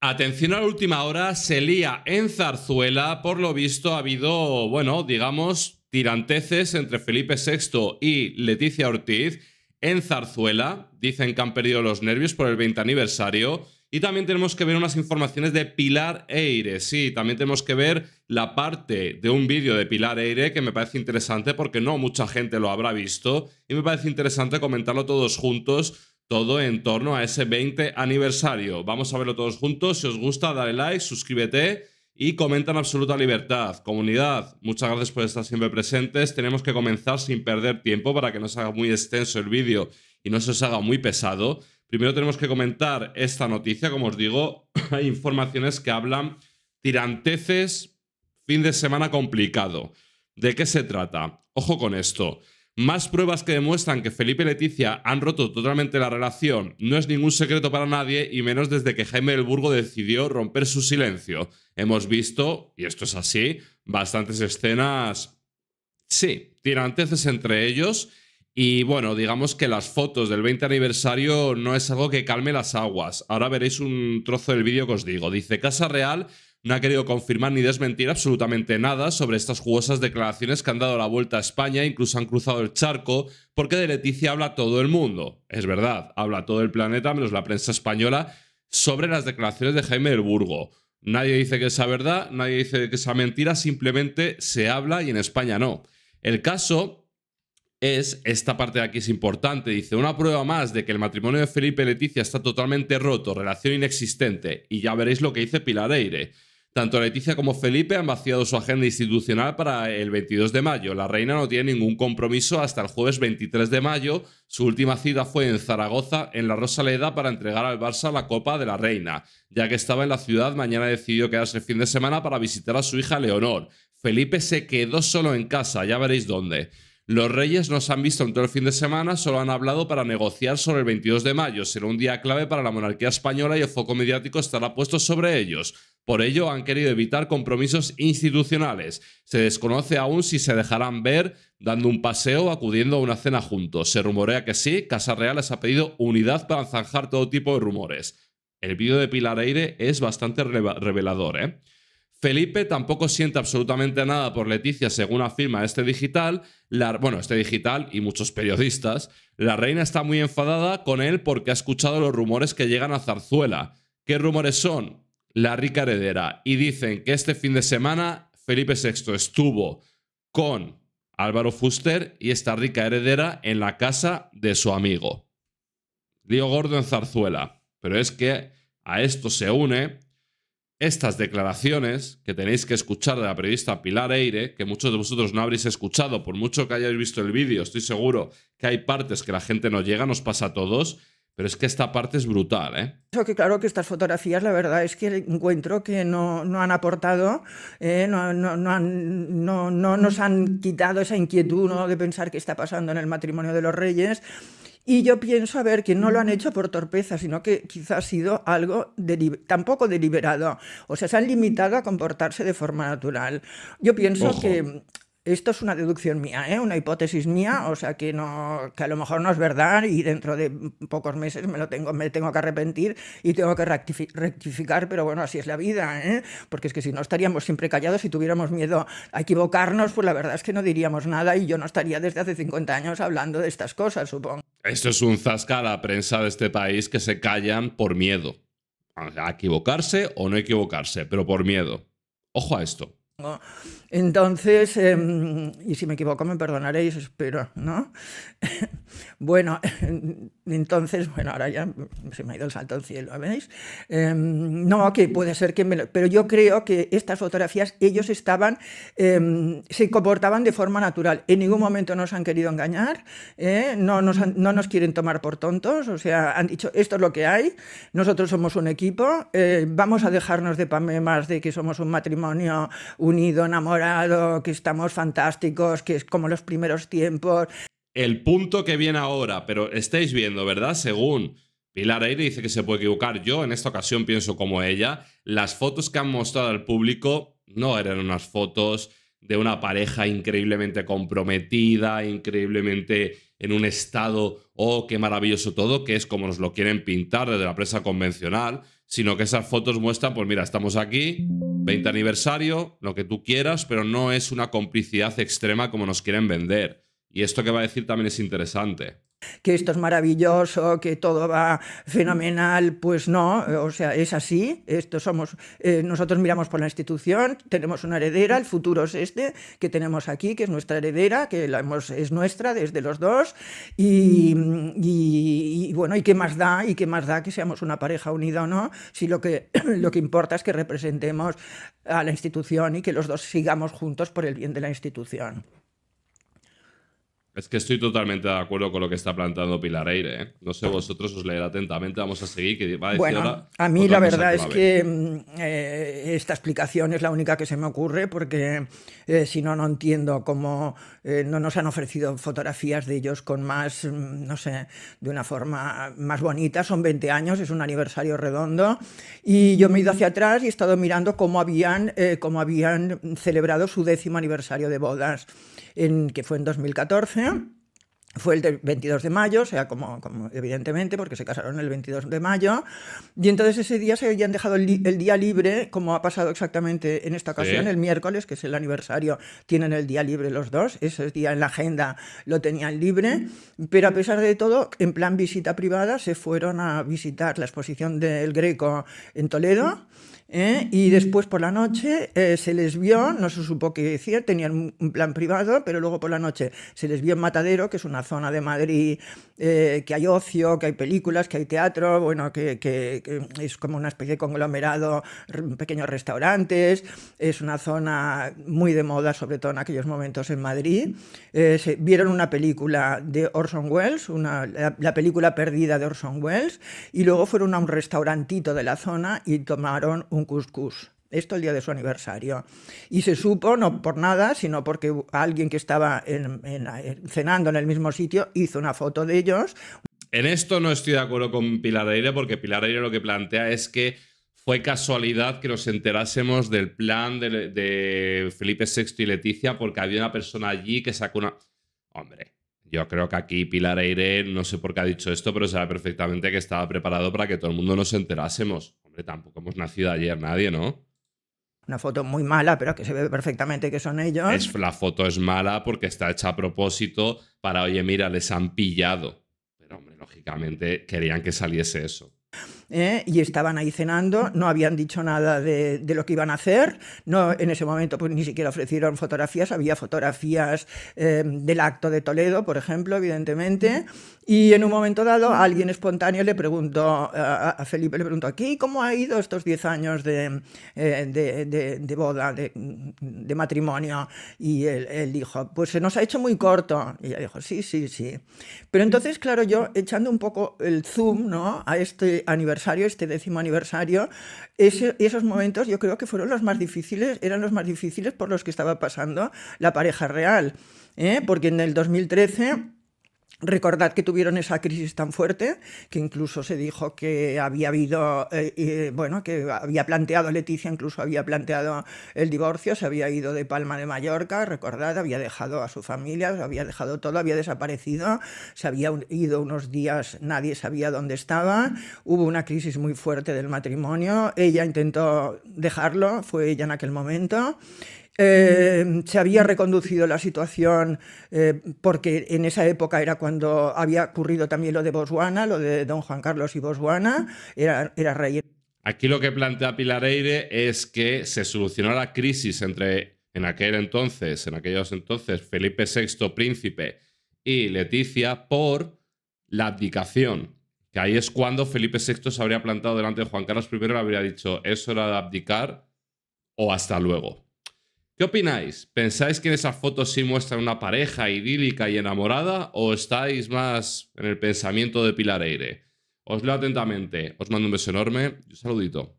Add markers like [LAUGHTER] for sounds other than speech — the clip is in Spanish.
Atención a la última hora, se lía en Zarzuela, por lo visto ha habido, bueno, digamos, tiranteces entre Felipe VI y Leticia Ortiz en Zarzuela, dicen que han perdido los nervios por el 20 aniversario, y también tenemos que ver unas informaciones de Pilar Eire, sí, también tenemos que ver la parte de un vídeo de Pilar Eire que me parece interesante porque no mucha gente lo habrá visto y me parece interesante comentarlo todos juntos todo en torno a ese 20 aniversario. Vamos a verlo todos juntos. Si os gusta, dale like, suscríbete y comenta en absoluta libertad. Comunidad, muchas gracias por estar siempre presentes. Tenemos que comenzar sin perder tiempo para que no se haga muy extenso el vídeo y no se os haga muy pesado. Primero tenemos que comentar esta noticia. Como os digo, [CLEARS THROAT] hay informaciones que hablan tiranteces, fin de semana complicado. ¿De qué se trata? Ojo con esto. Más pruebas que demuestran que Felipe y Leticia han roto totalmente la relación no es ningún secreto para nadie y menos desde que Jaime del Burgo decidió romper su silencio. Hemos visto, y esto es así, bastantes escenas, sí, tiranteces entre ellos y bueno, digamos que las fotos del 20 aniversario no es algo que calme las aguas. Ahora veréis un trozo del vídeo que os digo. Dice Casa Real no ha querido confirmar ni desmentir absolutamente nada sobre estas jugosas declaraciones que han dado la vuelta a España, incluso han cruzado el charco, porque de Leticia habla todo el mundo. Es verdad, habla todo el planeta, menos la prensa española, sobre las declaraciones de Jaime del Burgo. Nadie dice que sea verdad, nadie dice que sea mentira, simplemente se habla y en España no. El caso es, esta parte de aquí es importante, dice, una prueba más de que el matrimonio de Felipe y Leticia está totalmente roto, relación inexistente, y ya veréis lo que dice Pilar Eire. Tanto Leticia como Felipe han vaciado su agenda institucional para el 22 de mayo. La reina no tiene ningún compromiso hasta el jueves 23 de mayo. Su última cita fue en Zaragoza, en la Rosaleda, para entregar al Barça la Copa de la Reina. Ya que estaba en la ciudad, mañana decidió quedarse el fin de semana para visitar a su hija Leonor. Felipe se quedó solo en casa, ya veréis dónde. Los reyes no se han visto en todo el fin de semana, solo han hablado para negociar sobre el 22 de mayo. Será un día clave para la monarquía española y el foco mediático estará puesto sobre ellos. Por ello, han querido evitar compromisos institucionales. Se desconoce aún si se dejarán ver dando un paseo o acudiendo a una cena juntos. Se rumorea que sí, Casa Real les ha pedido unidad para zanjar todo tipo de rumores. El vídeo de Pilar Aire es bastante revelador, ¿eh? Felipe tampoco siente absolutamente nada por Leticia, según afirma este digital, la, bueno, este digital y muchos periodistas. La reina está muy enfadada con él porque ha escuchado los rumores que llegan a Zarzuela. ¿Qué rumores son? La rica heredera. Y dicen que este fin de semana Felipe VI estuvo con Álvaro Fuster y esta rica heredera en la casa de su amigo. Lío gordo en Zarzuela. Pero es que a esto se une estas declaraciones que tenéis que escuchar de la periodista Pilar Eire, que muchos de vosotros no habréis escuchado, por mucho que hayáis visto el vídeo, estoy seguro que hay partes que la gente no llega, nos pasa a todos, pero es que esta parte es brutal, ¿eh? que claro que estas fotografías, la verdad es que encuentro que no, han aportado, ¿eh? no, no, no, no, nos han quitado esa inquietud de pensar qué está pasando en el matrimonio de los reyes. Y yo pienso, a ver, que no lo han hecho por torpeza, sino que quizá ha sido algo tampoco deliberado. O sea, se han limitado a comportarse de forma natural. Yo pienso que esto es una deducción mía, ¿eh? una hipótesis mía, o sea que no, que a lo mejor no es verdad y dentro de pocos meses me lo tengo, me tengo que arrepentir y tengo que rectificar, pero bueno, así es la vida, ¿eh? porque es que si no estaríamos siempre callados y tuviéramos miedo a equivocarnos, pues la verdad es que no diríamos nada y yo no estaría desde hace 50 años hablando de estas cosas, supongo. Esto es un zasca a la prensa de este país que se callan por miedo. A equivocarse o no equivocarse, pero por miedo. Ojo a esto. Ah, entonces, em, y si me equivoco me perdonaréis, espero, ¿no? [LAUGHS] Bueno, [LAUGHS] entonces, bueno, ahora ya se me ha ido el salto al cielo, ¿veis? Em, no, que puede ser que me lo... Pero yo creo que estas fotografías, ellos estaban, em, se comportaban de forma natural. En ningún momento nos han querido engañar, ¿eh? no, nos no nos quieren tomar por tontos, o sea, han dicho, esto es lo que hay, nosotros somos un equipo, eh, vamos a dejarnos de pamemas de que somos un matrimonio unido, enamorado, que estamos fantásticos, que es como los primeros tiempos, el punto que viene ahora, pero estáis viendo, ¿verdad? Según Pilar Aire dice que se puede equivocar, yo en esta ocasión pienso como ella, las fotos que han mostrado al público no eran unas fotos de una pareja increíblemente comprometida, increíblemente en un estado, oh, qué maravilloso todo, que es como nos lo quieren pintar desde la prensa convencional, sino que esas fotos muestran, pues mira, estamos aquí, 20 aniversario, lo que tú quieras, pero no es una complicidad extrema como nos quieren vender. Y esto que va a decir también es interesante. Que esto es maravilloso, que todo va fenomenal, pues no, o sea, es así. Esto somos, eh, nosotros miramos por la institución, tenemos una heredera, el futuro es este que tenemos aquí, que es nuestra heredera, que es nuestra desde los dos. Y, bueno, ¿y qué más da? ¿Y qué más da que seamos una pareja unida o no? Si lo que, [CLEARS THROAT] lo que importa es que representemos a la institución y que los dos sigamos juntos por el bien de la institución. Es que estoy totalmente de acuerdo con lo que está planteando Pilar Eire. ¿eh? No sé, vosotros os leerá atentamente, vamos a seguir. Que a bueno, a mí la verdad es que mm, eh, esta explicación es la única que se me ocurre porque eh, si no, no entiendo cómo no nos han ofrecido fotografías de ellos con más, mm, no sé, de una forma más bonita. Son 20 años, es un aniversario redondo y yo me he ido hacia atrás y he estado mirando cómo habían, cómo habían celebrado su décimo aniversario de bodas que fue en 2014. Fue el 22 de mayo, o sea, como, evidentemente, porque se casaron el 22 de mayo, y entonces ese día se habían dejado el, día libre, como ha pasado exactamente en esta ocasión, el miércoles, que es el aniversario, tienen el día libre los dos, ese día en la agenda lo tenían libre, pero a pesar de todo, en plan visita privada, se fueron a visitar la exposición del Greco en Toledo. ¿eh? Y mm. después por la noche eh, se les vio, no se supo qué decir, tenían un plan privado, pero luego por la noche se les vio en Matadero, que es una zona de Madrid eh, que hay ocio, que hay películas, que hay teatro, bueno, que, que, es como una especie de conglomerado, pequeños restaurantes, es una zona muy de moda, sobre todo en aquellos momentos en Madrid. Se, vieron una película de Orson Welles, una, la, la película perdida de Orson Welles, y luego fueron a un restaurantito de la zona y tomaron un un cuscús Esto el día de su aniversario. Y se supo, no por nada, sino porque alguien que estaba cenando en el mismo sitio hizo una foto de ellos. En esto no estoy de acuerdo con Pilar Aire, porque Pilar Aire lo que plantea es que fue casualidad que nos enterásemos del plan de, Felipe VI y Leticia porque había una persona allí que sacó una... Hombre, yo creo que aquí Pilar Aire, no sé por qué ha dicho esto, pero sabe perfectamente que estaba preparado para que todo el mundo nos enterásemos tampoco hemos nacido ayer nadie, ¿no? Una foto muy mala, pero que se ve perfectamente que son ellos. Es, la foto es mala porque está hecha a propósito para, oye, mira, les han pillado. Pero, hombre, lógicamente querían que saliese eso. ¿eh? y estaban ahí cenando, no habían dicho nada de, lo que iban a hacer, no, en ese momento pues, ni siquiera ofrecieron fotografías, había fotografías eh, del acto de Toledo, por ejemplo, evidentemente, y en un momento dado alguien espontáneo le preguntó a, Felipe, le preguntó aquí, ¿cómo ha ido estos 10 años eh, de, de, de boda, de, matrimonio? Y él, dijo, pues se nos ha hecho muy corto. Y ella dijo, sí, sí, sí. Pero entonces, claro, yo echando un poco el zoom ¿no? a, este, aniversario, este décimo aniversario, ese, esos momentos yo creo que fueron los más difíciles, eran los más difíciles por los que estaba pasando la pareja real, ¿eh? porque en el 2013 Recordad que tuvieron esa crisis tan fuerte que incluso se dijo que había habido, eh, eh, bueno, que había planteado Leticia, incluso había planteado el divorcio, se había ido de Palma de Mallorca, recordad, había dejado a su familia, había dejado todo, había desaparecido, se había ido unos días, nadie sabía dónde estaba, hubo una crisis muy fuerte del matrimonio, ella intentó dejarlo, fue ella en aquel momento, Em, se había reconducido la situación eh, porque en esa época era cuando había ocurrido también lo de Botswana, lo de don Juan Carlos y Botswana, era, era rey. Aquí lo que plantea Pilar es que se solucionó la crisis entre, en aquel entonces, en aquellos entonces, Felipe VI, príncipe, y Leticia por la abdicación. Que ahí es cuando Felipe VI se habría plantado delante de Juan Carlos I y le habría dicho, eso era de abdicar o hasta luego. ¿Qué opináis? ¿Pensáis que en esa foto sí muestra una pareja idílica y enamorada o estáis más en el pensamiento de Pilar Eire? Os leo atentamente, os mando un beso enorme y un saludito.